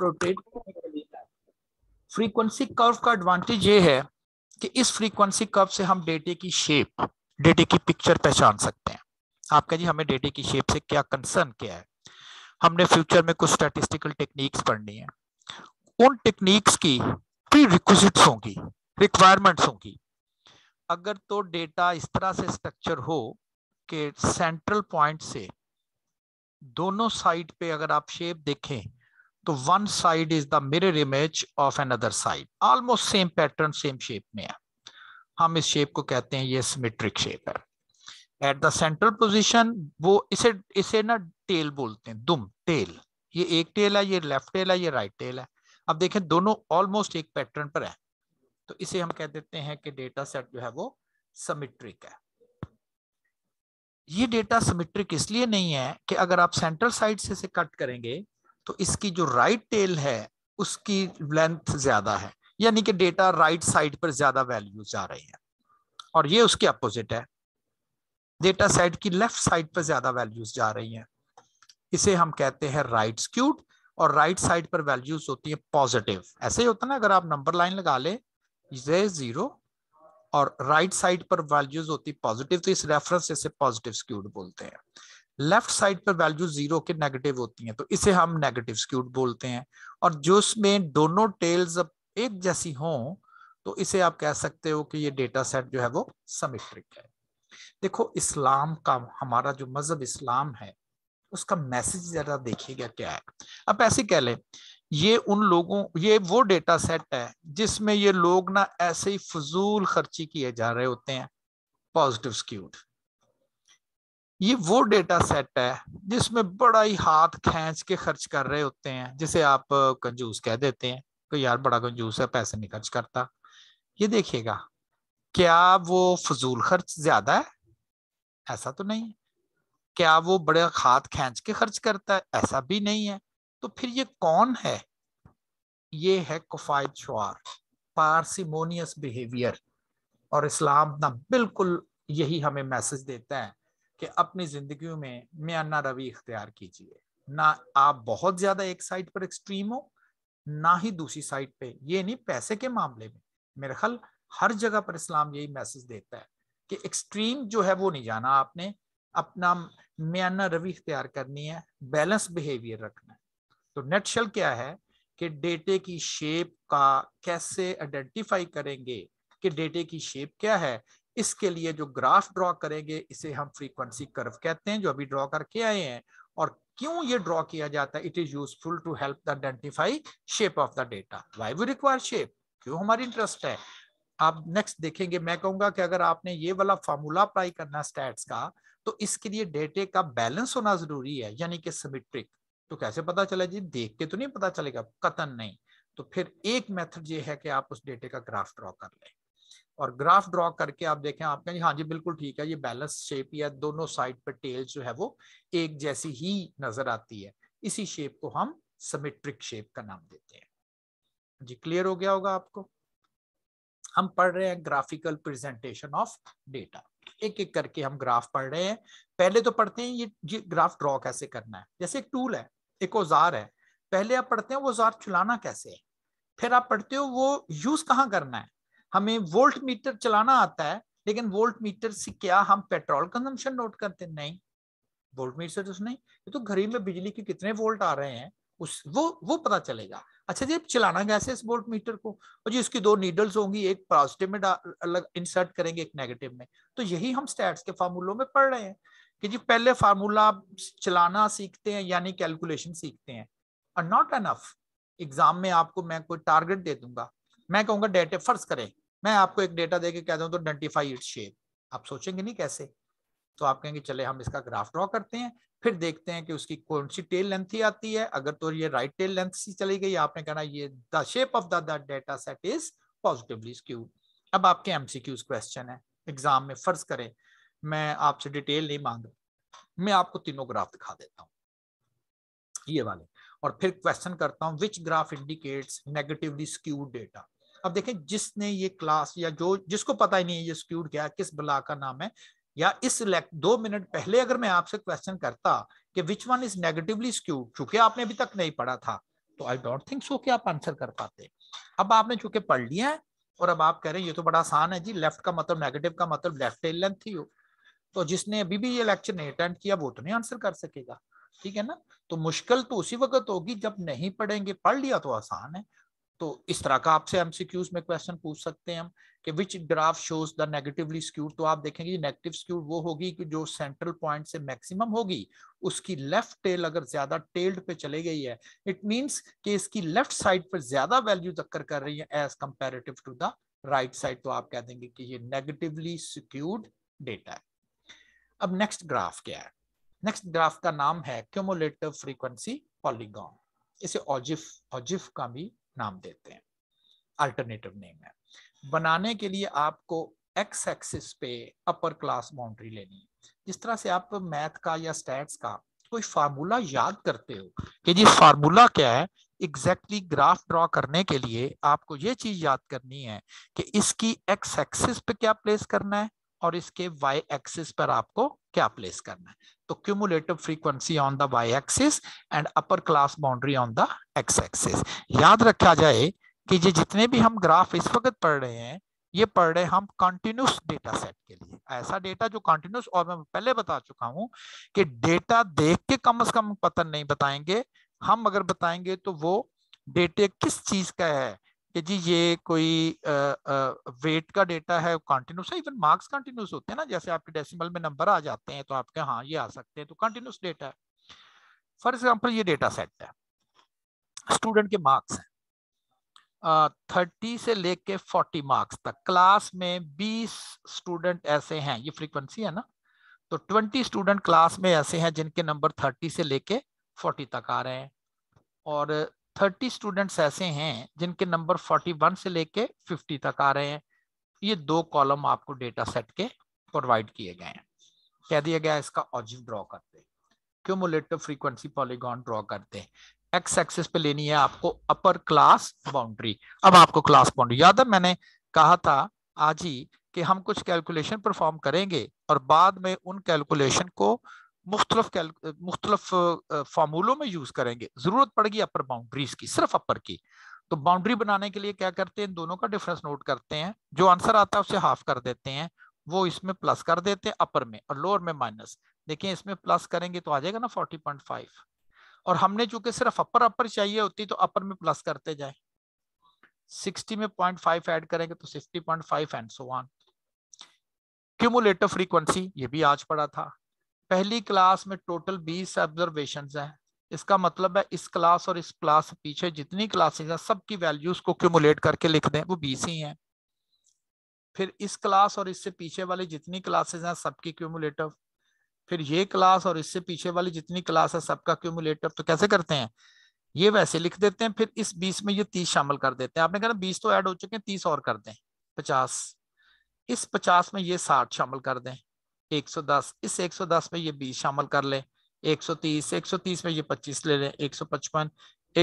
Rotate frequency curve का advantage ये है कि इस फ्रीक्वेंसी कर्व से हम डेटे की शेप डेटे की पिक्चर पहचान सकते हैं आपका जी हमें डेटे की शेप से क्या कंसर्न क्या है हमने फ्यूचर में कुछ स्टैटिस्टिकल टेक्निक्स पढ़नी है उन टेक्निक्स की प्री रिक्विजिट्स होंगी रिक्वायरमेंट्स होंगी अगर तो डेटा इस तरह से स्ट्रक्चर हो कि सेंट्रल पॉइंट से दोनों साइड पे अगर आप शेप देखें तो one side is the mirror image of other side almost same pattern same shape में है हम इस शेप को कहते हैं ये सिमेट्रिक शेप है एट द सेंट्रल पोजिशन वो इसे इसे ना टेल बोलते हैं दुम टेल ये एक टेल है ये लेफ्ट टेल है ये राइट right टेल है अब देखें दोनों ऑलमोस्ट एक पैटर्न पर है तो इसे हम कह देते हैं कि डेटा सेट जो है वो समिट्रिक है ये डेटा सिमेट्रिक इसलिए नहीं है कि अगर आप सेंट्रल साइड से इसे कट करेंगे तो इसकी जो राइट टेल है उसकी लेंथ ज्यादा है यानी कि डेटा राइट साइड पर ज्यादा वैल्यूज जा रहे हैं और ये उसके अपोजिट है डेटा साइड की लेफ्ट साइड पर ज्यादा वैल्यूज जा रही हैं इसे हम कहते हैं राइट स्क्यूड और राइट साइड पर वैल्यूज होती है पॉजिटिव ऐसे ही होता ना अगर आप नंबर लाइन लगा ले जीरो और राइट साइड पर वैल्यूज होती पॉजिटिव तो इस रेफरेंस से पॉजिटिव स्क्यूड बोलते हैं लेफ्ट साइड पर वैल्यू जीरो के नेगेटिव होती हैं तो इसे हम नेगेटिव स्क्यूड बोलते हैं और जो उसमें दोनों टेल्स एक जैसी हों तो इसे आप कह सकते हो कि ये डेटा सेट जो है वो समिट्रिक है देखो इस्लाम का हमारा जो मजहब इस्लाम है उसका मैसेज जरा देखिएगा क्या है अब ऐसे कह लें ये उन लोगों ये वो डेटा सेट है जिसमें ये लोग ना ऐसे ही फजूल खर्ची किए जा रहे होते हैं पॉजिटिव स्क्यूड ये वो डेटा सेट है जिसमें बड़ा ही हाथ खींच के खर्च कर रहे होते हैं जिसे आप कंजूस कह देते हैं तो यार बड़ा कंजूस है पैसे नहीं खर्च करता ये देखिएगा क्या वो फजूल खर्च ज्यादा है ऐसा तो नहीं है क्या वो बड़े हाथ खींच के खर्च करता है ऐसा भी नहीं है तो फिर ये कौन है ये है कुफायत शुआर पारसिमोनियस बिहेवियर और इस्लाम ना बिल्कुल यही हमें मैसेज देता है कि अपनी जिंदगी में म्याना रवि इख्तियार कीजिए ना आप बहुत ज्यादा एक साइड पर एक्सट्रीम हो ना ही दूसरी साइड पे ये नहीं पैसे के मामले में मेरे ख्याल हर जगह पर इस्लाम यही मैसेज देता है कि एक्सट्रीम जो है वो नहीं जाना आपने अपना म्याना रवि इख्तियार करनी है बैलेंस बिहेवियर रखना है तो नेटशल क्या है कि डेटे की शेप का कैसे आइडेंटिफाई करेंगे कि डेटे की शेप क्या है इसके लिए जो ग्राफ ड्रॉ करेंगे इसे हम फ्रीक्वेंसी कर्व कहते हैं जो अभी ड्रॉ करके आए हैं और क्यों ये ड्रॉ किया जाता है it is useful to help the identify shape of the data why we require shape क्यों हमारी इंटरेस्ट है आप नेक्स्ट देखेंगे मैं कहूंगा कि अगर आपने ये वाला फॉर्मूला अप्लाई करना स्टैट्स का तो इसके लिए डेटे का बैलेंस होना जरूरी है यानी कि सिमेट्रिक तो कैसे पता चले जी देख के तो नहीं पता चलेगा कतन नहीं तो फिर एक मेथड ये है कि आप उस डेटे का ग्राफ ड्रॉ कर लें और ग्राफ ड्रॉ करके आप देखें आप कहें हाँ जी बिल्कुल ठीक है ये बैलेंस शेप या दोनों साइड पर टेल जो है वो एक जैसी ही नजर आती है इसी शेप को हम समेट्रिक शेप का नाम देते हैं जी क्लियर हो गया होगा आपको हम पढ़ रहे हैं ग्राफिकल प्रेजेंटेशन ऑफ डेटा एक एक करके हम ग्राफ पढ़ रहे हैं पहले तो पढ़ते हैं ये ये ग्राफ ड्रॉ कैसे करना है जैसे एक टूल है एक औजार है पहले आप पढ़ते हैं वो औजार चलाना कैसे है फिर आप पढ़ते हो वो यूज कहाँ करना है हमें वोल्ट मीटर चलाना आता है लेकिन वोल्ट मीटर से क्या हम पेट्रोल कंजम्पशन नोट करते नहीं वोल्ट मीटर से तो नहीं ये तो घड़ी में बिजली के कितने वोल्ट आ रहे हैं उस वो वो पता चलेगा अच्छा जी चलाना कैसे इस वोल्ट मीटर को और जी उसकी दो नीडल्स होंगी एक पॉजिटिव में अलग इंसर्ट करेंगे एक नेगेटिव में तो यही हम स्टैट्स के फार्मूलों में पढ़ रहे हैं कि जी पहले फार्मूला चलाना सीखते हैं यानी कैलकुलेशन सीखते हैं और नॉट अनफ एग्जाम में आपको मैं कोई टारगेट दे दूंगा मैं कहूंगा डेटा फर्ज करें मैं आपको एक डेटा दे के कह दूँ तो आइडेंटिफाई इट शेप आप सोचेंगे नहीं कैसे तो आप कहेंगे चले हम इसका ग्राफ ड्रॉ करते हैं फिर देखते हैं कि उसकी कौन सी टेल लेंथ ही आती है अगर तो ये राइट टेल लेंथ सी चली गई आपने कहना ये the shape of the data set is positively skewed अब आपके एमसीक्यूज क्वेश्चन है एग्जाम में फर्ज करें मैं आपसे डिटेल नहीं मांग रहा मैं आपको तीनों ग्राफ दिखा देता हूँ ये वाले और फिर क्वेश्चन करता हूँ which graph indicates negatively skewed data अब देखें जिसने ये क्लास या जो जिसको पता ही नहीं है ये स्क्यूड क्या किस ब्लॉक का नाम है या इस दो मिनट पहले अगर मैं आपसे क्वेश्चन करता कि which one is negatively skewed चूंकि आपने अभी तक नहीं पढ़ा था तो आई डोंट थिंक सो कि आप आंसर कर पाते अब आपने चूंकि पढ़ लिया है और अब आप कह रहे हैं ये तो बड़ा आसान है जी लेफ्ट का मतलब नेगेटिव का मतलब लेफ्ट टेल लेंथ ही हो तो जिसने अभी भी ये लेक्चर नहीं अटेंड किया वो तो नहीं आंसर कर सकेगा ठीक है ना तो मुश्किल तो उसी वक्त होगी जब नहीं पढ़ेंगे पढ़ लिया तो आसान है तो इस तरह का आपसे एमसीक्यूज में क्वेश्चन पूछ सकते हैं हम कि which graph shows the negatively skewed तो आप देखेंगे नेगेटिव स्क्यूर वो होगी कि जो सेंट्रल पॉइंट से मैक्सिमम होगी उसकी लेफ्ट टेल अगर ज्यादा टेल्ड पे चले गई है इट मींस कि इसकी लेफ्ट साइड पर ज्यादा वैल्यू चक्कर कर रही है as comparative to the right side तो आप कह देंगे कि ये नेगेटिवली सिक्यूर्ड डेटा है अब नेक्स्ट ग्राफ क्या है नेक्स्ट ग्राफ का नाम है क्यूमुलेटिव फ्रीक्वेंसी पॉलीगॉन इसे ऑजिफ ऑजिफ का भी नाम देते हैं अल्टरनेटिव नेम है बनाने के लिए आपको एक्स एक्सिस पे अपर क्लास बाउंड्री लेनी है जिस तरह से आप मैथ का या स्टैट्स का कोई फार्मूला याद करते हो कि जी फार्मूला क्या है एग्जैक्टली exactly ग्राफ ड्रॉ करने के लिए आपको ये चीज याद करनी है कि इसकी एक्स एक्सिस पे क्या प्लेस करना है और इसके वाई एक्सिस पर आपको क्या प्लेस करना है तो cumulative frequency on the Y axis and upper class boundary on the X axis याद रखा जाए कि ये जितने भी हम ग्राफ इस वक्त पढ़ रहे हैं ये पढ़ रहे हम कंटिन्यूस डेटा सेट के लिए ऐसा डेटा जो कंटिन्यूस और मैं पहले बता चुका हूं कि डेटा देख के कम से कम पता नहीं बताएंगे हम अगर बताएंगे तो वो डेटे किस चीज का है कि जी ये कोई वेट का डेटा है कॉन्टिन्यूस है इवन मार्क्स कंटिन्यूस होते हैं ना जैसे आपके डेसिमल में नंबर आ जाते हैं तो आपके हाँ ये आ सकते हैं तो कंटिन्यूस डेटा है फॉर एग्जाम्पल ये डेटा सेट है स्टूडेंट के मार्क्स हैं थर्टी से लेके फोर्टी मार्क्स तक क्लास में बीस स्टूडेंट ऐसे हैं ये फ्रीक्वेंसी है ना तो ट्वेंटी स्टूडेंट क्लास में ऐसे हैं जिनके नंबर थर्टी से लेके फोर्टी तक आ रहे हैं और थर्टी स्टूडेंट्स ऐसे हैं जिनके नंबर फोर्टी वन से लेके फिफ्टी तक आ रहे हैं ये दो कॉलम आपको डेटा सेट के प्रोवाइड किए गए हैं कह दिया गया इसका ऑजिव ड्रॉ करते हैं क्यूमुलेटिव फ्रीक्वेंसी पॉलीगॉन ड्रॉ करते हैं एक्स एक्सिस पे लेनी है आपको अपर क्लास बाउंड्री अब आपको क्लास बाउंड्री याद है मैंने कहा था आज ही कि हम कुछ कैलकुलेशन परफॉर्म करेंगे और बाद में उन कैलकुलेशन को मुख्तलफ मुख्तलफ फार्मूलों में यूज करेंगे जरूरत पड़ेगी अपर बाउंड्रीज की सिर्फ अपर की तो बाउंड्री बनाने के लिए क्या करते हैं दोनों का डिफरेंस नोट करते हैं जो आंसर आता है उसे हाफ कर देते हैं वो इसमें प्लस कर देते हैं अपर में और लोअर में माइनस देखिए इसमें प्लस करेंगे तो आ जाएगा ना फोर्टी पॉइंट फाइव और हमने चूंकि सिर्फ अपर अपर चाहिए होती तो अपर में प्लस करते जाए सिक्सटी में पॉइंट फाइव ऐड करेंगे तो sixty point five and so on cumulative frequency ये भी आज पड़ा था पहली क्लास में टोटल बीस ऑब्जर्वेशन है इसका मतलब है इस क्लास और इस क्लास पीछे जितनी क्लासेज हैं सबकी वैल्यूज को क्यूमुलेट करके लिख दें वो बीस ही हैं फिर इस क्लास और इससे पीछे वाली जितनी क्लासेज हैं सबकी क्यूमुलेटिव फिर ये क्लास और इससे पीछे वाली जितनी क्लास है सबका क्यूमुलेटिव तो कैसे करते हैं ये वैसे लिख देते हैं फिर इस बीस में ये तीस शामिल कर देते हैं आपने कहा बीस तो ऐड हो चुके हैं तीस और कर दें पचास इस पचास में ये साठ शामिल कर दें 110 इस 110 में ये 20 शामिल कर लें 130 130 में ये 25 ले लें 155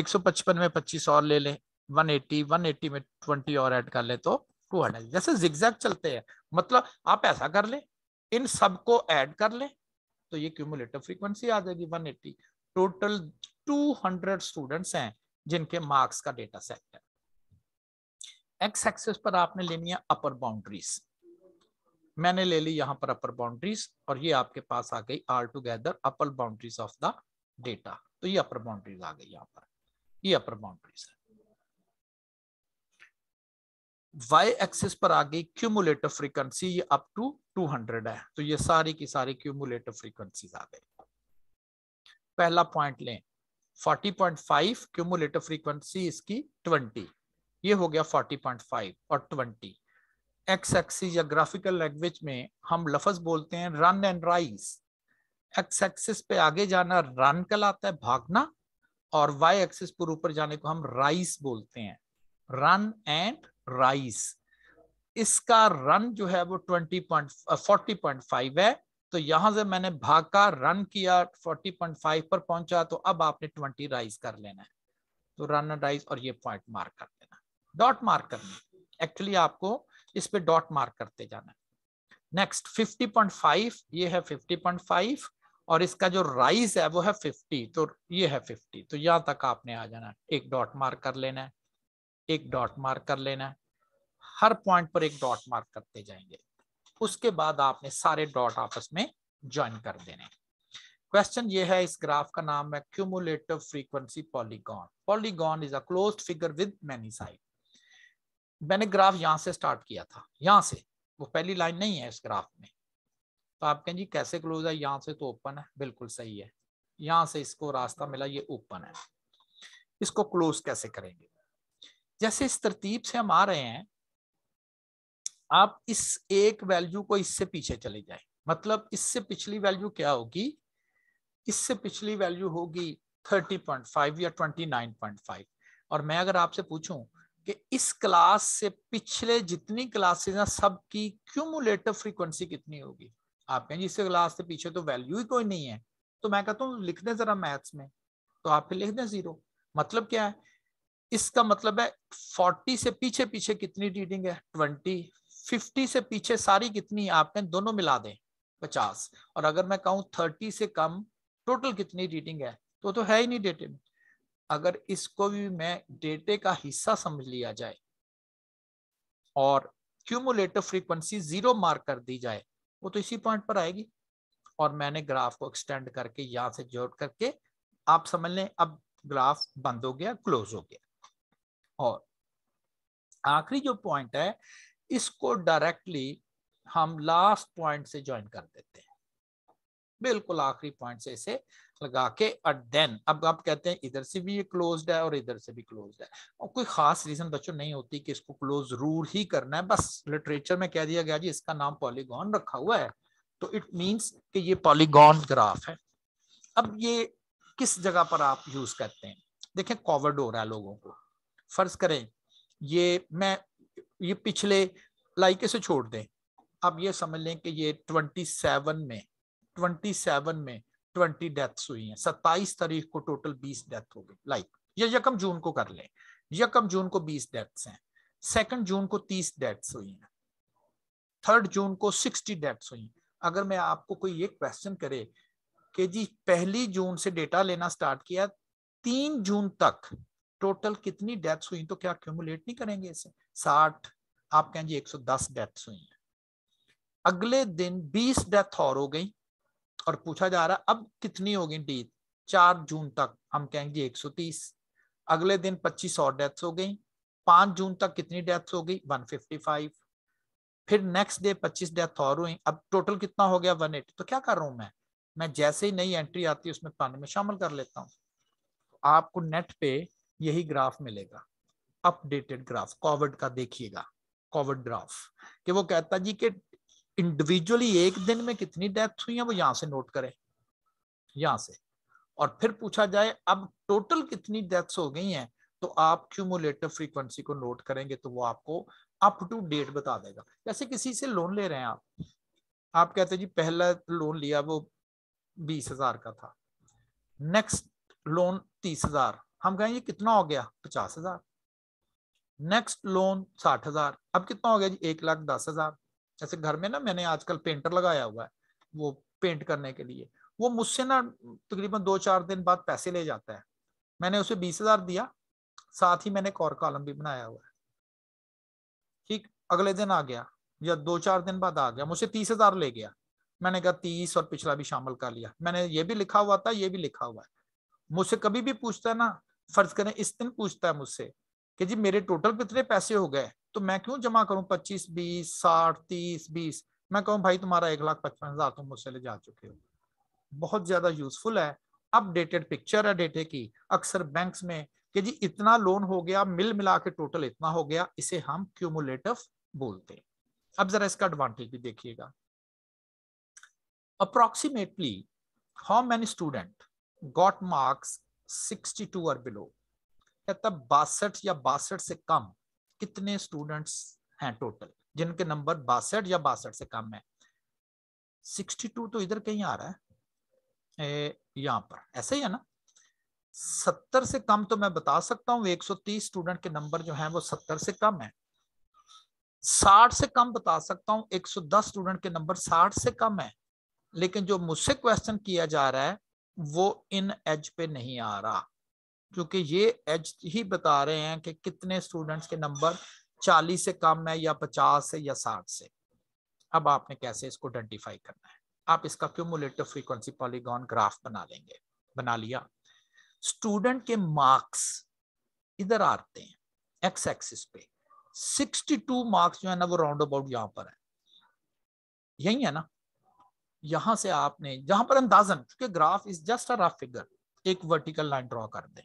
155 में 25 और ले लें 180 180 में 20 और ऐड कर लें तो 200 जैसे जिगजैग चलते हैं मतलब आप ऐसा कर लें इन सब को ऐड कर लें तो ये क्यूमुलेटिव फ्रीक्वेंसी आ जाएगी 180 टोटल हंड्रेड स्टूडेंट्स हैं जिनके मार्क्स का डेटा सेट है एक्स एक्सेस पर आपने लेनी है अपर बाउंड्रीज मैंने ले ली यहाँ पर अपर बाउंड्रीज और ये आपके पास आ गई are together upper boundaries of the data तो ये अपर बाउंड्रीज आ गई यहाँ पर ये अपर बाउंड्रीज है y एक्सिस पर आ गई क्यूमुलेटिव फ्रीक्वेंसी ये अप टू 200 है तो ये सारी की सारी क्यूमुलेटिव फ्रीक्वेंसीज आ गई पहला पॉइंट लें 40.5 क्यूमुलेटिव फ्रीक्वेंसी इसकी 20 ये हो गया 40.5 और 20 एक्स एक्सिस या ग्राफिकल लैंग्वेज में हम लफज बोलते हैं run and rise X axis पे आगे जाना रन कहलाता है भागना और वाई एक्सिस पर ऊपर जाने को हम राइस बोलते हैं रन एंड राइस इसका रन जो है वो twenty point forty point five है तो यहां से मैंने भागा रन किया फोर्टी पॉइंट फाइव पर पहुंचा तो अब आपने ट्वेंटी राइज कर लेना है तो रन एंड राइज और ये पॉइंट मार्क कर देना डॉट मार्क करना एक्चुअली आपको इस पे डॉट मार्क करते जाना नेक्स्ट 50.5 ये है 50.5 और इसका जो राइज है वो है 50 तो ये है 50 तो यहाँ तक आपने आ जाना एक डॉट मार्क कर लेना है एक डॉट मार्क कर लेना है हर पॉइंट पर एक डॉट मार्क करते जाएंगे उसके बाद आपने सारे डॉट आपस में ज्वाइन कर देने क्वेश्चन ये है इस ग्राफ का नाम है cumulative frequency polygon polygon is a closed figure with many side मैंने ग्राफ यहाँ से स्टार्ट किया था यहाँ से वो पहली लाइन नहीं है इस ग्राफ में तो आप कहें जी कैसे क्लोज है यहाँ से तो ओपन है बिल्कुल सही है यहाँ से इसको रास्ता मिला ये ओपन है इसको क्लोज कैसे करेंगे जैसे इस तरतीब से हम आ रहे हैं आप इस एक वैल्यू को इससे पीछे चले जाए मतलब इससे पिछली वैल्यू क्या होगी इससे पिछली वैल्यू होगी 30.5 या 29.5 और मैं अगर आपसे पूछूं कि इस क्लास से पिछले जितनी क्लासेस हैं सबकी क्यूमुलेटिव फ्रीक्वेंसी कितनी होगी आप कहें इस क्लास से पीछे तो वैल्यू ही कोई नहीं है तो मैं कहता हूँ लिख दें जरा मैथ्स में तो आप फिर लिख दें जीरो मतलब क्या है इसका मतलब है फोर्टी से पीछे पीछे कितनी रीडिंग है ट्वेंटी फिफ्टी से पीछे सारी कितनी कहें दोनों मिला दें पचास और अगर मैं कहूँ थर्टी से कम टोटल कितनी रीडिंग है तो तो है ही नहीं डेटे में अगर इसको भी मैं डेटे का हिस्सा समझ लिया जाए और क्यूमुलेटिव फ्रीक्वेंसी जीरो मार्क कर दी जाए वो तो इसी पॉइंट पर आएगी और मैंने ग्राफ को एक्सटेंड करके यहां से जोड़ करके आप समझ लें अब ग्राफ बंद हो गया क्लोज हो गया और आखिरी जो पॉइंट है इसको डायरेक्टली हम लास्ट पॉइंट से ज्वाइन कर देते हैं बिल्कुल आखिरी पॉइंट से इसे लगा के और देन अब आप कहते हैं इधर से भी ये क्लोज्ड है और इधर से भी क्लोज्ड है और कोई खास रीजन बच्चों नहीं होती कि इसको क्लोज जरूर ही करना है बस लिटरेचर में कह दिया गया जी इसका नाम पॉलीगॉन रखा हुआ है तो इट मीन्स कि ये पॉलीगॉन ग्राफ है अब ये किस जगह पर आप यूज करते हैं देखें कॉवर्ड हो रहा है लोगों को फर्ज करें ये मैं ये पिछले लाइके से छोड़ दें आप ये समझ लें कि ये सेवन में सेवन में ट्वेंटी डेथ्स हुई हैं सत्ताईस तारीख को टोटल बीस डेथ हो गई लाइक या यकम जून को कर लें यकम जून को बीस डेथ्स हैं सेकंड जून को तीस डेथ्स हुई हैं थर्ड जून को सिक्सटी डेथ्स हुई हैं अगर मैं आपको कोई ये क्वेश्चन करे कि जी पहली जून से डेटा लेना स्टार्ट किया तीन जून तक टोटल कितनी डेथ्स हुई तो क्या क्यूमुलेट नहीं करेंगे इसे साठ आप कहें जी 110 डेथ्स हुई हैं अगले दिन 20 डेथ और हो गई और पूछा जा रहा अब कितनी होगी डीथ चार जून तक हम कहेंगे 130 अगले दिन और डेथ्स हो गई पांच जून तक कितनी डेथ्स हो गई 155 फिर नेक्स्ट डे 25 डेथ और हुई अब टोटल कितना हो गया 180 तो क्या कर रहा हूं मैं मैं जैसे ही नई एंट्री आती है उसमें पानी में शामिल कर लेता हूँ आपको नेट पे यही ग्राफ मिलेगा अपडेटेड ग्राफ कोविड का देखिएगा कोविड ग्राफ कि वो कहता जी कि इंडिविजुअली एक दिन में कितनी डेथ हुई है वो यहां से नोट करें यहां से और फिर पूछा जाए अब टोटल कितनी डेथ्स हो गई हैं तो आप क्यूमुलेटिव फ्रीक्वेंसी को नोट करेंगे तो वो आपको अप टू डेट बता देगा जैसे किसी से लोन ले रहे हैं आप आप कहते हैं जी पहला लोन लिया वो बीस हजार का था नेक्स्ट लोन तीस हजार हम कहेंगे कितना हो गया पचास हजार नेक्स्ट लोन साठ हजार अब कितना हो गया जी एक लाख दस हजार जैसे घर में ना मैंने आजकल पेंटर लगाया हुआ है वो पेंट करने के लिए वो मुझसे ना तकरीबन दो चार दिन बाद पैसे ले जाता है मैंने उसे बीस हजार दिया साथ ही मैंने एक और कॉलम भी बनाया हुआ है ठीक अगले दिन आ गया या दो चार दिन बाद आ गया मुझसे तीस हजार ले गया मैंने कहा तीस और पिछला भी शामिल कर लिया मैंने ये भी लिखा हुआ था ये भी लिखा हुआ है मुझसे कभी भी पूछता है ना फर्ज करें इस दिन पूछता है मुझसे कि जी मेरे टोटल कितने पैसे हो गए तो मैं क्यों जमा करूं पच्चीस बीस साठ तीस बीस मैं कहूं भाई तुम्हारा एक लाख पचपन हजार तुम मुझसे ले जा चुके हो बहुत ज्यादा यूजफुल है अपडेटेड पिक्चर है डेटे की अक्सर बैंक्स में कि जी इतना लोन हो गया मिल मिला के टोटल इतना हो गया इसे हम क्यूमुलेटिव बोलते हैं अब जरा इसका एडवांटेज भी देखिएगा approximately how many student got marks 62 और बिलो कहता बासठ या बासठ से कम कितने स्टूडेंट्स हैं टोटल जिनके नंबर बासठ या बासठ से कम है 62 तो इधर कहीं आ रहा है यहाँ पर ऐसा ही है ना 70 से कम तो मैं बता सकता हूँ 130 स्टूडेंट के नंबर जो हैं वो 70 से कम है 60 से कम बता सकता हूँ 110 स्टूडेंट के नंबर 60 से कम है लेकिन जो मुझसे क्वेश्चन किया जा रहा है वो इन एज पे नहीं आ रहा क्योंकि ये एज ही बता रहे हैं कि कितने स्टूडेंट्स के नंबर 40 से कम है या 50 से या 60 से अब आपने कैसे इसको आइडेंटिफाई करना है आप इसका क्यूमुलेटिव फ्रीक्वेंसी पॉलीगॉन ग्राफ बना लेंगे बना लिया स्टूडेंट के मार्क्स इधर आते हैं एक्स एक्सिस पे 62 मार्क्स जो है ना वो राउंड अबाउट यहां पर है यही है ना यहां से आपने जहां पर अंदाजन क्योंकि graph is just a rough figure एक वर्टिकल लाइन ड्रॉ कर दें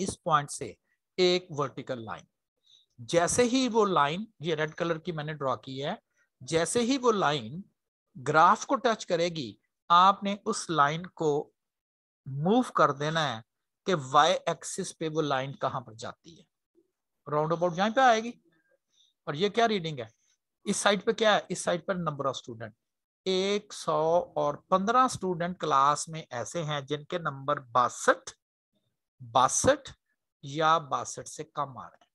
इस पॉइंट से एक वर्टिकल लाइन जैसे ही वो लाइन ये रेड कलर की मैंने ड्रॉ की है जैसे ही वो लाइन ग्राफ को टच करेगी आपने उस लाइन को मूव कर देना है कि वाई एक्सिस पे वो लाइन कहां पर जाती है राउंड अबाउट यहां पे आएगी और ये क्या रीडिंग है इस साइड पे क्या है इस साइड पर नंबर ऑफ स्टूडेंट एक सौ और पंद्रह स्टूडेंट क्लास में ऐसे हैं जिनके नंबर बासठ बासठ या बासठ से कम आ रहे हैं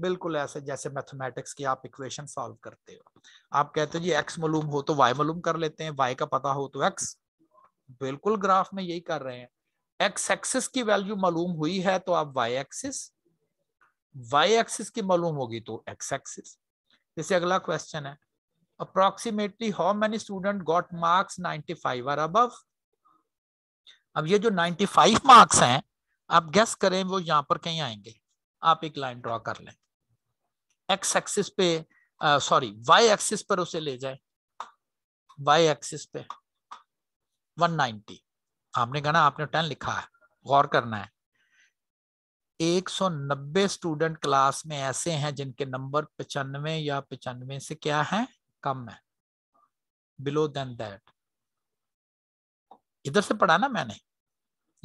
बिल्कुल ऐसे जैसे मैथमेटिक्स की आप इक्वेशन सॉल्व करते हो आप कहते हो जी एक्स मालूम हो तो वाई मालूम कर लेते हैं वाई का पता हो तो एक्स बिल्कुल ग्राफ में यही कर रहे हैं एक्स एक्सिस की वैल्यू मालूम हुई है तो आप वाई एक्सिस वाई एक्सिस की मालूम होगी तो एक्स एक्सिस जैसे अगला क्वेश्चन है approximately how many student got marks ninety five or अब ये जो फाइव मार्क्स हैं आप गैस करें वो यहाँ पर कहीं आएंगे आप एक लाइन ड्रॉ कर लें एक्स एक्सिस पे सॉरी वाई एक्सिस पर उसे ले जाए वाई एक्सिस पे 190 आपने कहा आपने टेन लिखा है गौर करना है 190 स्टूडेंट क्लास में ऐसे हैं जिनके नंबर पचानवे या पचानवे से क्या है कम है बिलो देन दैट इधर से पढ़ा ना मैंने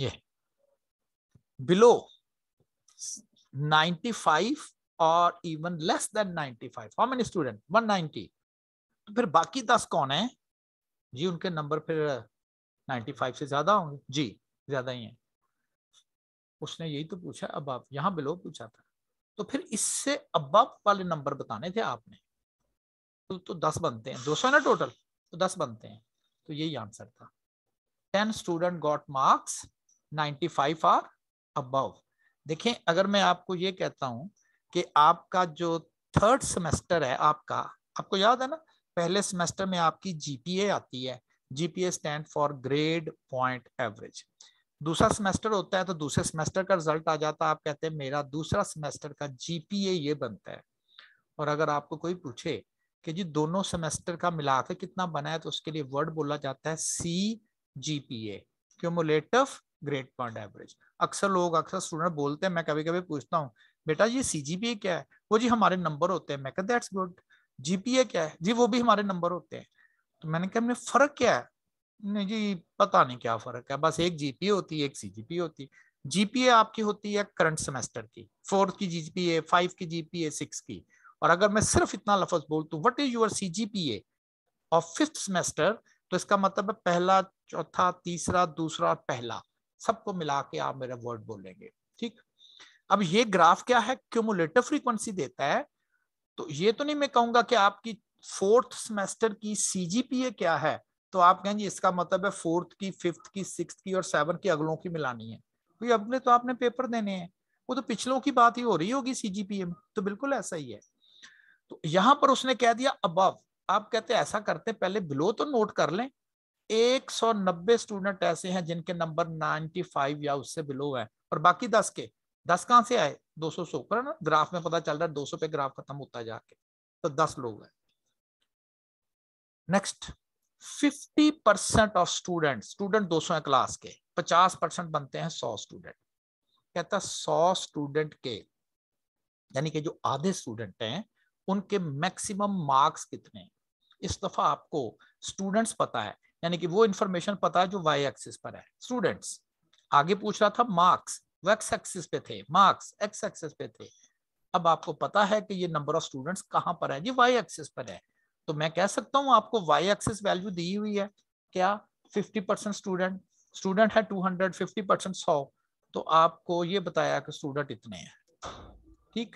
ये below 95 और even less than 95 how many student one तो फिर बाकी दस कौन है जी उनके नंबर फिर 95 से ज्यादा होंगे जी ज्यादा ही है उसने यही तो पूछा अब आप यहाँ बिलो पूछा था तो फिर इससे अबब वाले नंबर बताने थे आपने तो, तो दस बनते हैं दो सौ ना टोटल तो दस बनते हैं तो यही आंसर था ten student got marks ninety five or above देखें अगर मैं आपको ये कहता हूं कि आपका जो थर्ड सेमेस्टर है आपका आपको याद है ना पहले सेमेस्टर में आपकी जीपीए आती है GPA stand for grade point average दूसरा सेमेस्टर होता है तो दूसरे सेमेस्टर का रिजल्ट आ जाता है आप कहते हैं मेरा दूसरा सेमेस्टर का जीपीए ये बनता है और अगर आपको कोई पूछे कि जी दोनों सेमेस्टर का मिला के कितना बना है तो उसके लिए वर्ड बोला जाता है C G P A grade point average अक्सर लोग अक्सर स्टूडेंट बोलते हैं मैं कभी कभी पूछता हूँ बेटा ये सी क्या है वो जी हमारे नंबर होते हैं मैं कहा दैट्स गुड ए क्या है जी वो भी हमारे नंबर होते हैं तो मैंने कहा फर्क क्या है नहीं जी पता नहीं क्या फर्क है बस एक जीपीए होती है एक ए होती है जीपीए आपकी होती है करंट सेमेस्टर की फोर्थ की जीपीए फाइव की जीपीए सिक्स की और अगर मैं सिर्फ इतना लफज बोलतू what is your C G P A of fifth semester तो इसका मतलब है पहला चौथा तीसरा दूसरा और पहला सबको मिला के आप मेरा वर्ड बोलेंगे ठीक अब ये ग्राफ क्या है क्यूमुलेटिव फ्रीक्वेंसी देता है तो ये तो नहीं मैं कहूंगा कि आपकी फोर्थ सेमेस्टर की सीजीपीए क्या है तो आप कहेंगे इसका मतलब है फोर्थ की फिफ्थ की सिक्स की और सेवन की अगलों की मिलानी है क्योंकि तो तो आपने पेपर देने हैं वो तो पिछलों की बात ही हो रही होगी सीजीपीए में तो बिल्कुल ऐसा ही है तो यहां पर उसने कह दिया अबव आप कहते ऐसा करते पहले बिलो तो नोट कर लें 190 स्टूडेंट ऐसे हैं जिनके नंबर 95 या उससे बिलो है और बाकी 10 के 10 कहां से आए 200 सौ पर ना ग्राफ में पता चल रहा है 200 पे ग्राफ खत्म होता जाके तो 10 लोग हैं next 50 percent of student student 200 है क्लास के 50 परसेंट बनते हैं 100 स्टूडेंट कहता 100 स्टूडेंट के यानी कि जो आधे स्टूडेंट हैं उनके मैक्सिमम मार्क्स कितने इस दफा आपको स्टूडेंट्स पता है यानी कि वो इंफॉर्मेशन पता है जो वाई एक्सिस पर है स्टूडेंट्स आगे पूछ रहा था मार्क्स वो एक्स एक्सिस पे थे मार्क्स एक्स एक्सिस पे थे अब आपको पता है कि ये नंबर ऑफ स्टूडेंट्स कहाँ पर है जी वाई एक्सिस पर है तो मैं कह सकता हूँ आपको वाई एक्सिस वैल्यू दी हुई है क्या फिफ्टी परसेंट स्टूडेंट स्टूडेंट है टू हंड्रेड फिफ्टी परसेंट सौ तो आपको ये बताया कि स्टूडेंट इतने हैं ठीक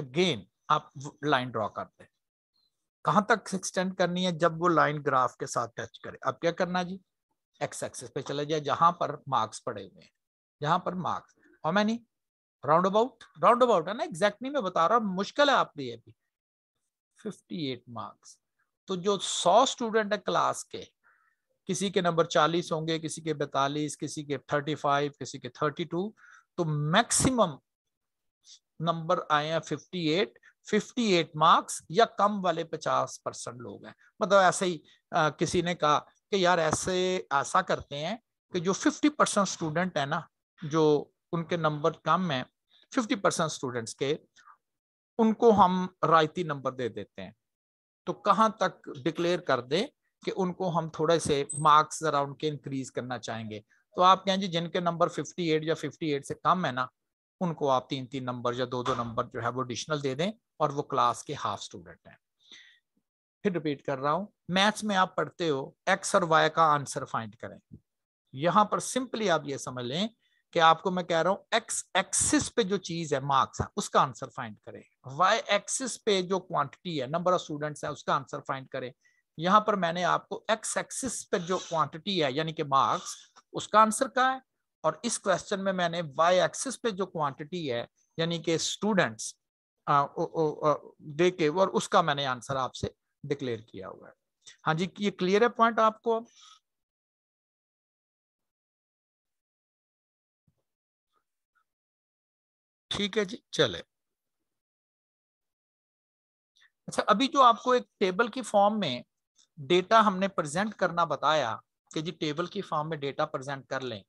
अगेन आप लाइन ड्रॉ करते हैं कहां तक एक्सटेंड करनी है जब वो लाइन ग्राफ के साथ टच करे अब क्या करना जी एक्स एक्सेस पे चले जाए जहां पर मार्क्स पड़े हुए हैं जहां पर मार्क्स और नहीं राउंड अबाउट राउंड अबाउट है ना एग्जैक्टली मैं बता रहा हूँ मुश्किल है आपके लिए अभी एट मार्क्स तो जो सौ स्टूडेंट है क्लास के किसी के नंबर चालीस होंगे किसी के बैतालीस किसी के थर्टी फाइव किसी के थर्टी टू तो मैक्सिमम नंबर आए हैं फिफ्टी एट 58 मार्क्स या कम वाले 50 परसेंट लोग हैं मतलब ऐसे ही आ, किसी ने कहा कि यार ऐसे ऐसा करते हैं कि जो 50 परसेंट स्टूडेंट है ना जो उनके नंबर कम है 50 परसेंट स्टूडेंट्स के उनको हम रायती नंबर दे देते हैं तो कहाँ तक डिक्लेयर कर दें कि उनको हम थोड़े से मार्क्स ज़रा उनके इंक्रीज करना चाहेंगे तो आप कहें जी जिनके नंबर 58 या 58 से कम है ना उनको आप तीन तीन नंबर या दो दो नंबर जो है वो एडिशनल दे दें और वो क्लास के हाफ स्टूडेंट हैं फिर रिपीट कर रहा हूं मैथ्स में आप पढ़ते हो एक्स और वाई का आंसर फाइंड करें यहां पर सिंपली आप ये समझ लें कि आपको मैं कह रहा हूं एक्स एक्सिस पे जो चीज है मार्क्स है उसका आंसर फाइंड करें वाई एक्सिस पे जो क्वांटिटी है नंबर ऑफ स्टूडेंट्स है उसका आंसर फाइंड करें यहां पर मैंने आपको एक्स एक्सिस पे जो क्वांटिटी है यानी कि मार्क्स उसका आंसर क्या है और इस क्वेश्चन में मैंने वाई एक्सिस पे जो क्वांटिटी है यानी कि स्टूडेंट्स दे के और उसका मैंने आंसर आपसे डिक्लेयर किया हुआ है हाँ जी ये क्लियर है पॉइंट आपको ठीक है जी चले अच्छा अभी जो आपको एक टेबल की फॉर्म में डेटा हमने प्रेजेंट करना बताया कि जी टेबल की फॉर्म में डेटा प्रेजेंट कर लें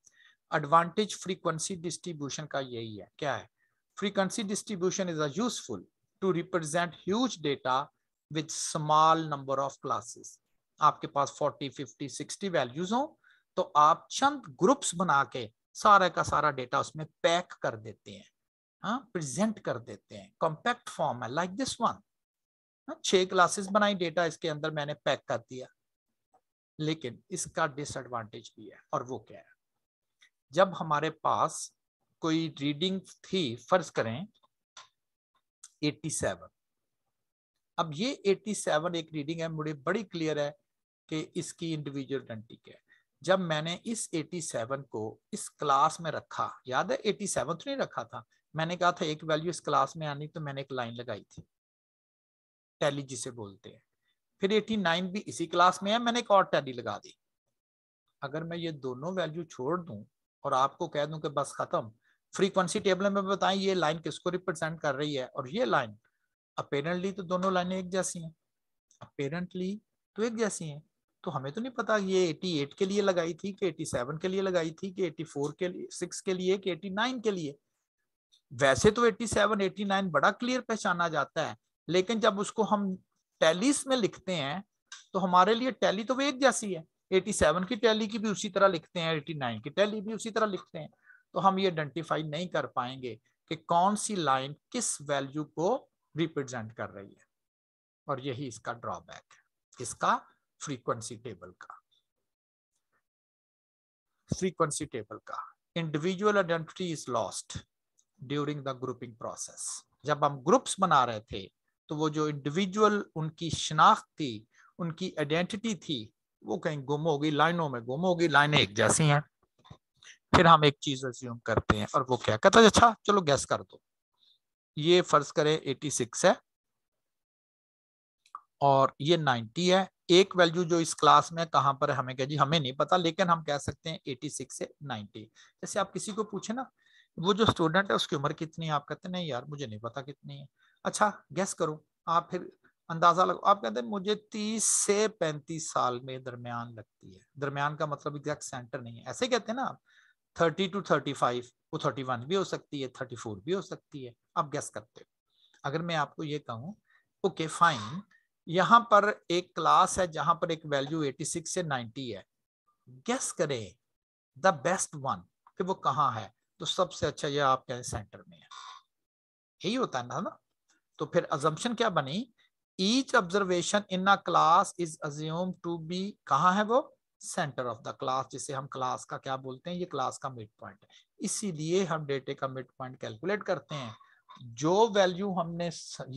एडवांटेज फ्रीक्वेंसी डिस्ट्रीब्यूशन का यही है क्या है frequency distribution is a useful to represent huge data with small number of classes. aapke paas 40, 50, 60 values ho to aap chand groups bana ke sara ka sara data usme pack kar dete hain ha present kar dete hain compact form hai like this one छह classes बनाई data इसके अंदर मैंने pack कर दिया लेकिन इसका disadvantage भी है और वो क्या है जब हमारे पास कोई रीडिंग थी फर्ज करें 87 अब ये 87 एक रीडिंग है मुझे बड़ी क्लियर है कि इसकी इंडिविजुअल क्या है जब मैंने इस 87 को इस क्लास में रखा याद है 87 तो नहीं रखा था मैंने कहा था एक वैल्यू इस क्लास में आनी तो मैंने एक लाइन लगाई थी टैली जिसे बोलते हैं फिर 89 भी इसी क्लास में है मैंने एक और टैली लगा दी अगर मैं ये दोनों वैल्यू छोड़ दूं और आपको कह दूं कि बस खत्म फ्रीक्वेंसी टेबल में बताएं ये लाइन किसको रिप्रेजेंट कर रही है और ये लाइन अपेरेंटली तो दोनों लाइनें एक जैसी हैं अपेरेंटली तो एक जैसी हैं तो हमें तो नहीं पता ये 88 के लिए लगाई थी कि 87 के लिए लगाई थी कि 84 के लिए सिक्स के लिए कि 89 के लिए वैसे तो 87 89 बड़ा क्लियर पहचाना जाता है लेकिन जब उसको हम टैलीस में लिखते हैं तो हमारे लिए टैली तो वो एक जैसी है 87 की टैली की भी उसी तरह लिखते हैं 89 की टैली भी उसी तरह लिखते हैं तो हम ये आइडेंटिफाई नहीं कर पाएंगे कि कौन सी लाइन किस वैल्यू को रिप्रेजेंट कर रही है और यही इसका ड्रॉबैक है इसका फ्रीक्वेंसी टेबल का फ्रीक्वेंसी टेबल का individual identity is lost during the grouping process जब हम ग्रुप्स बना रहे थे तो वो जो इंडिविजुअल उनकी शनाख्त थी उनकी आइडेंटिटी थी वो कहीं गुम होगी लाइनों में गुम होगी लाइनें एक जैसी हैं फिर हम एक चीज अज्यूम करते हैं और वो क्या कहता है अच्छा चलो गैस कर दो ये फर्ज करें 86 है और ये 90 है एक वैल्यू जो इस क्लास में कहां पर है हमें क्या जी हमें नहीं पता लेकिन हम कह सकते हैं 86 से 90 जैसे आप किसी को पूछे ना वो जो स्टूडेंट है उसकी उम्र कितनी है आप कहते हैं नहीं यार मुझे नहीं पता कितनी है अच्छा गैस करो आप फिर अंदाजा लगाओ आप कहते हैं मुझे 30 से 35 साल में दरमियान लगती है दरमियान का मतलब एग्जैक्ट सेंटर नहीं है ऐसे कहते हैं ना आप थर्टी टू थर्टी फाइव वो थर्टी वन भी हो सकती है थर्टी फोर भी हो सकती है आप गैस करते हो अगर मैं आपको ये कहूँ ओके फाइन यहाँ पर एक क्लास है जहाँ पर एक वैल्यू एटी सिक्स से नाइन्टी है गैस करें द बेस्ट वन कि वो कहाँ है तो सबसे अच्छा यह आप कहें सेंटर में है यही होता है ना तो फिर अजम्पन क्या बनी each observation in a class is assume to be कहाँ है वो सेंटर ऑफ द क्लास जिसे हम क्लास का क्या बोलते हैं ये क्लास का मिड पॉइंट है इसीलिए हम डेटे का मिड पॉइंट कैलकुलेट करते हैं जो वैल्यू हमने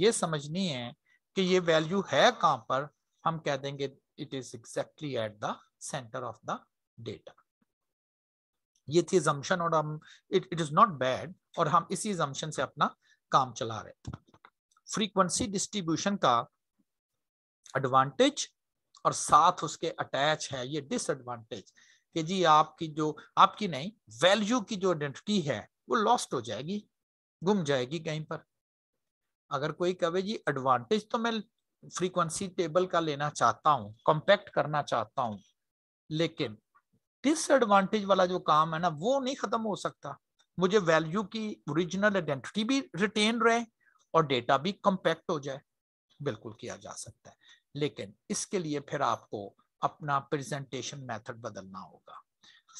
ये समझनी है कि ये वैल्यू है कहां पर हम कह देंगे it is exactly at the centre of the data ये थी जम्शन और हम it it is not bad और हम इसी जम्शन से अपना काम चला रहे फ्रीक्वेंसी डिस्ट्रीब्यूशन का एडवांटेज और साथ उसके अटैच है ये डिसएडवांटेज कि जी आपकी जो आपकी नहीं वैल्यू की जो आइडेंटिटी है वो लॉस्ट हो जाएगी गुम जाएगी कहीं पर अगर कोई कहे जी एडवांटेज तो मैं फ्रीक्वेंसी टेबल का लेना चाहता हूँ कॉम्पैक्ट करना चाहता हूँ लेकिन डिसएडवांटेज वाला जो काम है ना वो नहीं खत्म हो सकता मुझे वैल्यू की ओरिजिनल आइडेंटिटी भी रिटेन रहे और डेटा भी कॉम्पैक्ट हो जाए बिल्कुल किया जा सकता है लेकिन इसके लिए फिर आपको अपना प्रेजेंटेशन मेथड बदलना होगा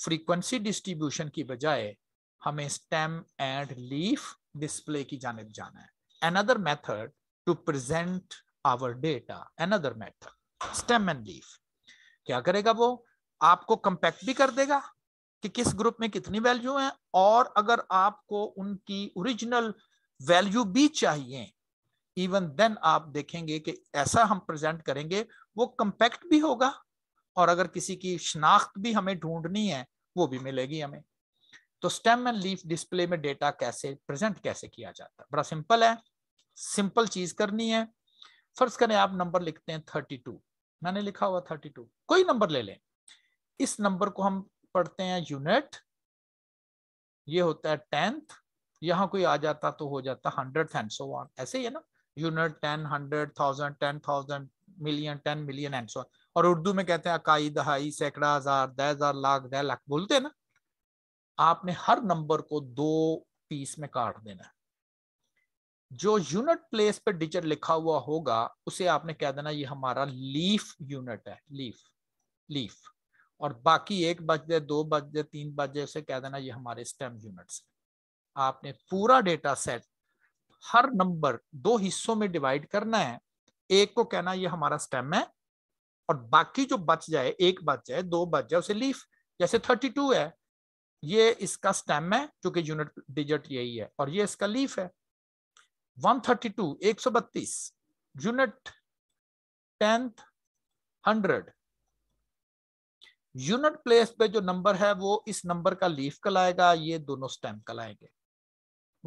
फ्रीक्वेंसी डिस्ट्रीब्यूशन की बजाय हमें स्टेम एंड लीफ डिस्प्ले की जानब जाना है another method to present our data another method stem and leaf क्या करेगा वो आपको कंपैक्ट भी कर देगा कि किस ग्रुप में कितनी वैल्यू है और अगर आपको उनकी ओरिजिनल वैल्यू भी चाहिए इवन देन आप देखेंगे कि ऐसा हम प्रेजेंट करेंगे वो कंपैक्ट भी होगा और अगर किसी की शनाख्त भी हमें ढूंढनी है वो भी मिलेगी हमें तो स्टेम एंड लीफ डिस्प्ले में डेटा कैसे प्रेजेंट कैसे किया जाता है बड़ा सिंपल है सिंपल चीज करनी है फर्ज करें आप नंबर लिखते हैं थर्टी टू मैंने लिखा हुआ थर्टी टू कोई नंबर ले लें इस नंबर को हम पढ़ते हैं यूनिट ये होता है टेंथ यहां कोई आ जाता तो हो जाता हंड्रेड एंड सो वन ऐसे ही है ना unit ten hundred thousand ten thousand million ten million and so और उर्दू में कहते हैं अकाई दहाई सैकड़ा हजार दह हजार लाख दह लाख बोलते हैं ना आपने हर नंबर को दो पीस में काट देना है जो यूनिट प्लेस पे डिजिट लिखा हुआ होगा उसे आपने कह देना ये हमारा लीफ यूनिट है लीफ लीफ और बाकी एक बज जाए दो बज जाए तीन बज जाए उसे कह देना ये हमारे स्टेम यूनिट्स आपने पूरा डेटा सेट हर नंबर दो हिस्सों में डिवाइड करना है एक को कहना ये हमारा स्टेम है और बाकी जो बच जाए एक बच जाए दो बच जाए उसे लीफ जैसे थर्टी टू है ये इसका स्टेम है क्योंकि यूनिट डिजिट यही है और ये इसका लीफ है वन थर्टी टू एक सौ बत्तीस unit tenth hundred unit place पे जो नंबर है वो इस नंबर का लीफ कलाएगा ये दोनों स्टेम कलाएंगे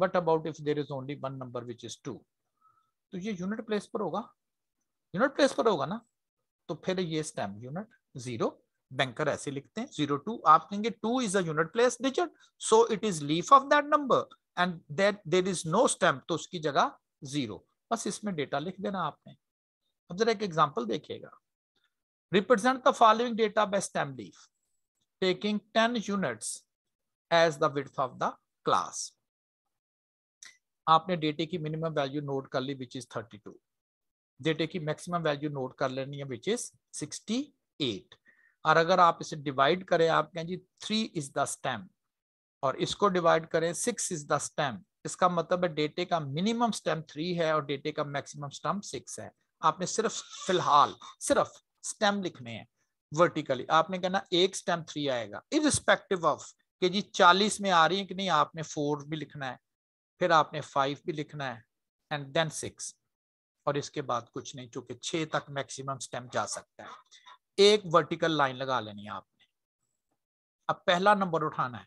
what about if there is only one number which is two तो ये यूनिट प्लेस पर होगा यूनिट प्लेस पर होगा ना तो फिर ये स्टैम्प यूनिट जीरो बैंकर ऐसे लिखते हैं जीरो टू आप कहेंगे two is at place digit so it is leaf of that number and there there is no stamp तो उसकी जगह जीरो बस इसमें डेटा लिख देना आपने अब जरा एक एग्जाम्पल देखिएगा represent the following data by stamp leaf taking ten units as the width of the class आपने डेटे की मिनिमम वैल्यू नोट कर ली which is thirty two data की मैक्सिमम वैल्यू नोट कर लेनी है विच इज सिक्सटी एट और अगर आप इसे डिवाइड करें आप कहें जी थ्री इज द स्टैम और इसको डिवाइड करें सिक्स इज द स्टैम इसका मतलब है डेटे का मिनिमम स्टैम थ्री है और डेटे का मैक्सिमम स्टैम सिक्स है आपने सिर्फ फिलहाल सिर्फ स्टैम लिखने हैं वर्टिकली आपने कहना एक स्टैम थ्री आएगा रिस्पेक्टिव ऑफ कि जी चालीस में आ रही है कि नहीं आपने फोर भी लिखना है फिर आपने फाइव भी लिखना है एंड देन सिक्स और इसके बाद कुछ नहीं चूंकि छह तक मैक्सिमम स्टेम जा सकता है एक वर्टिकल लाइन लगा लेनी है आपने अब पहला नंबर उठाना है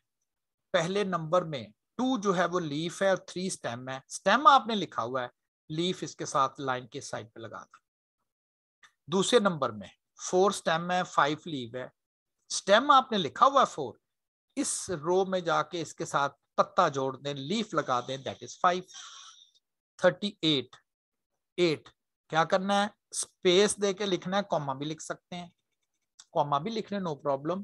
पहले नंबर में टू जो है वो लीफ है और थ्री स्टेम है स्टेम आपने लिखा हुआ है लीफ इसके साथ लाइन के साइड पे लगा दी दूसरे नंबर में फोर स्टेम है फाइव लीव है स्टेम आपने लिखा हुआ है फोर इस रो में जाके इसके साथ पत्ता जोड़ दें लीफ लगा दें that is five thirty eight eight क्या करना है स्पेस दे के लिखना है कॉमा भी लिख सकते हैं कॉमा भी लिखने नो प्रॉब्लम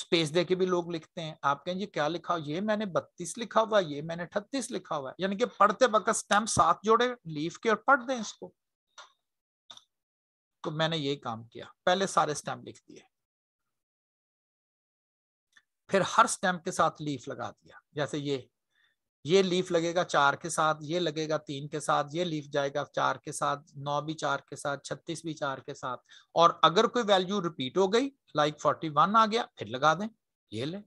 स्पेस दे के भी लोग लिखते हैं आप कहें क्या लिखा ये मैंने बत्तीस लिखा हुआ ये मैंने अठतीस लिखा हुआ है यानी कि पढ़ते वक्त स्टैम्प साथ जोड़े लीफ के और पढ़ दें इसको तो मैंने यही काम किया पहले सारे स्टैम्प लिख दिए फिर हर स्टेम के साथ लीफ लगा दिया जैसे ये ये लीफ लगेगा चार के साथ ये लगेगा तीन के साथ ये लीफ जाएगा चार के साथ नौ भी चार के साथ छत्तीस भी चार के साथ और अगर कोई वैल्यू रिपीट हो गई लाइक फोर्टी वन आ गया फिर लगा दें ये ले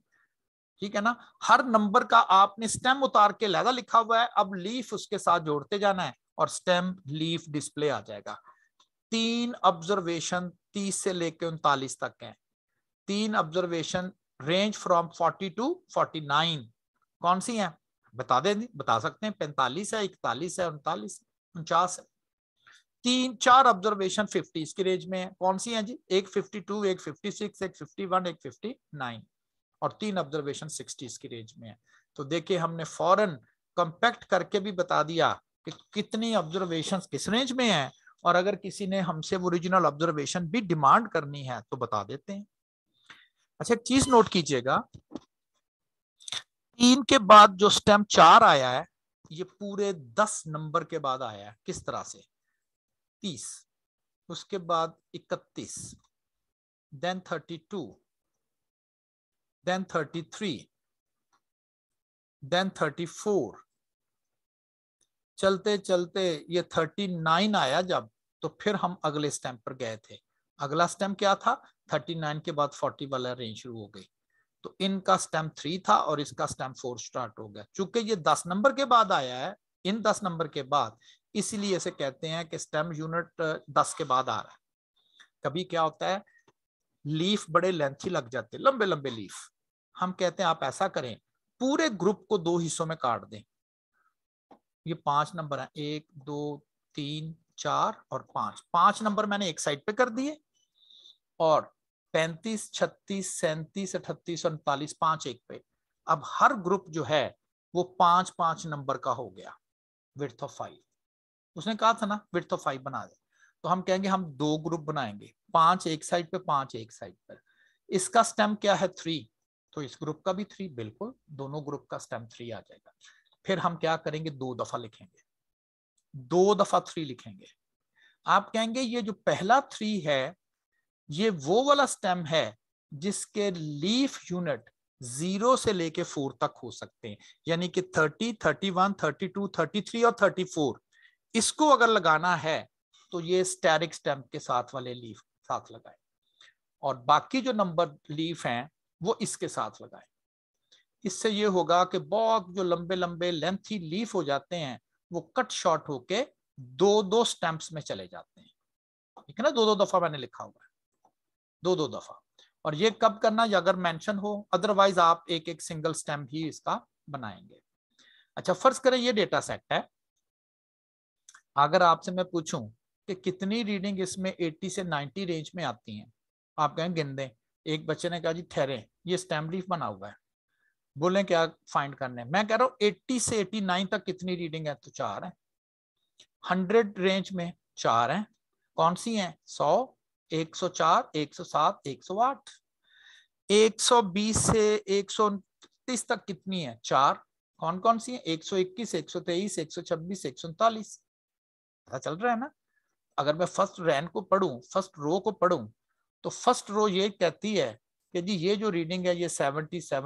ठीक है ना हर नंबर का आपने स्टेम उतार के लहदा लिखा हुआ है अब लीफ उसके साथ जोड़ते जाना है और स्टेम लीफ डिस्प्ले आ जाएगा तीन ऑब्जर्वेशन तीस से लेकर उनतालीस तक है तीन ऑब्जर्वेशन रेंज फ्रॉम 40 टू 49 कौन सी है बता दे बता सकते हैं पैंतालीस है इकतालीस है उनतालीस उनचास है तीन चार ऑब्जर्वेशन 50 इसकी रेंज में है कौन सी है जी एक 52 एक 56 एक 51 एक 59 और तीन ऑब्जर्वेशन 60s की रेंज में है तो देखिए हमने फॉरन कंपेक्ट करके भी बता दिया कि कितनी ऑब्जर्वेशन किस रेंज में है और अगर किसी ने हमसे ओरिजिनल ऑब्जर्वेशन भी डिमांड करनी है तो बता देते हैं अच्छा चीज नोट कीजिएगा तीन के बाद जो स्टेम चार आया है ये पूरे दस नंबर के बाद आया है किस तरह से तीस उसके बाद इकतीस then thirty two then thirty three then thirty four चलते चलते ये थर्टी नाइन आया जब तो फिर हम अगले स्टेम पर गए थे अगला स्टेम क्या था थर्टी नाइन के बाद फोर्टी वाला रेंज शुरू हो गई तो इनका स्टैम्प थ्री था और इसका स्टैम्प फोर स्टार्ट हो गया चूंकि ये दस नंबर के बाद आया है इन दस नंबर के बाद इसीलिए इसे कहते हैं कि स्टैम्प यूनिट दस के बाद आ रहा है कभी क्या होता है लीफ बड़े लेंथी लग जाते लंबे लंबे लीफ हम कहते हैं आप ऐसा करें पूरे ग्रुप को दो हिस्सों में काट दें ये पांच नंबर है एक दो तीन चार और पांच पांच नंबर मैंने एक साइड पे कर दिए और पैंतीस छत्तीस सैंतीस अठतीस उनतालीस पांच एक पे अब हर ग्रुप जो है वो पांच पांच नंबर का हो गया विथ ऑफ फाइव उसने कहा था ना विथ ऑफ फाइव बना दे तो हम कहेंगे हम दो ग्रुप बनाएंगे पांच एक साइड पे पांच एक साइड पर इसका स्टेम क्या है थ्री तो इस ग्रुप का भी थ्री बिल्कुल दोनों ग्रुप का स्टेम थ्री आ जाएगा फिर हम क्या करेंगे दो दफा लिखेंगे दो दफा थ्री लिखेंगे आप कहेंगे ये जो पहला थ्री है ये वो वाला स्टेम है जिसके लीफ यूनिट जीरो से लेके फोर तक हो सकते हैं यानी कि thirty thirty one thirty two thirty three और थर्टी फोर इसको अगर लगाना है तो ये स्टेरिक स्टेम के साथ वाले लीफ साथ लगाए और बाकी जो नंबर लीफ हैं वो इसके साथ लगाए इससे ये होगा कि बहुत जो लंबे लंबे लेंथी लीफ हो जाते हैं वो कट शॉर्ट होके दो दो स्टैम्प में चले जाते हैं ठीक है ना दो दो दफा मैंने लिखा हुआ है दो दो दफा और ये कब करना या अगर मेंशन हो अदरवाइज आप एक एक सिंगल स्टेम ही इसका बनाएंगे अच्छा फर्ज करें ये डेटा सेट है अगर आपसे मैं पूछूं कि कितनी रीडिंग इसमें 80 से 90 रेंज में आती हैं आप कहें गिन दें एक बच्चे ने कहा जी ठहरे ये स्टेम लीफ बना हुआ है बोले क्या फाइंड करने मैं कह रहा हूँ एट्टी से 89 तक कितनी रीडिंग है तो चार है हंड्रेड रेंज में चार है कौन सी है सौ 120 से 129 तक कितनी है चार कौन कौन सी है 121, 123, 126, उनतालीस पता चल रहा है ना अगर मैं फर्स्ट रैन को पढ़ूं फर्स्ट रो को पढ़ूं तो फर्स्ट रो ये कहती है कि जी ये जो रीडिंग है ये सेवेंटी सेवन